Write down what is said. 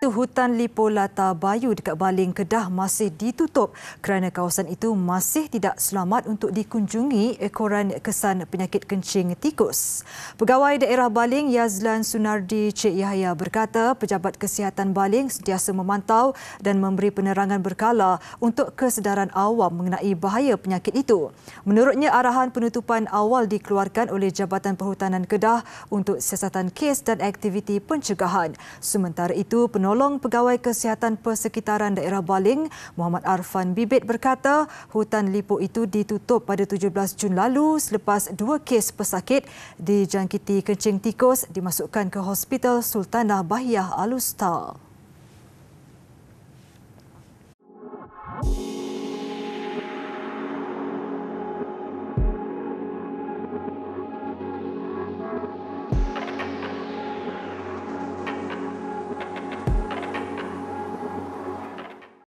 Satu hutan Lipo Lata Bayu dekat Baling Kedah masih ditutup kerana kawasan itu masih tidak selamat untuk dikunjungi ekoran kesan penyakit kencing tikus. Pegawai daerah Baling Yazlan Sunardi Cik Yahya berkata Pejabat Kesihatan Baling sentiasa memantau dan memberi penerangan berkala untuk kesedaran awam mengenai bahaya penyakit itu. Menurutnya arahan penutupan awal dikeluarkan oleh Jabatan Perhutanan Kedah untuk siasatan kes dan aktiviti pencegahan. Sementara itu penolong menolong pegawai kesihatan persekitaran daerah Baling, Muhammad Arfan Bibit berkata hutan lipo itu ditutup pada 17 Jun lalu selepas dua kes pesakit dijangkiti kencing tikus dimasukkan ke Hospital Sultanah Bahiyah Alustal.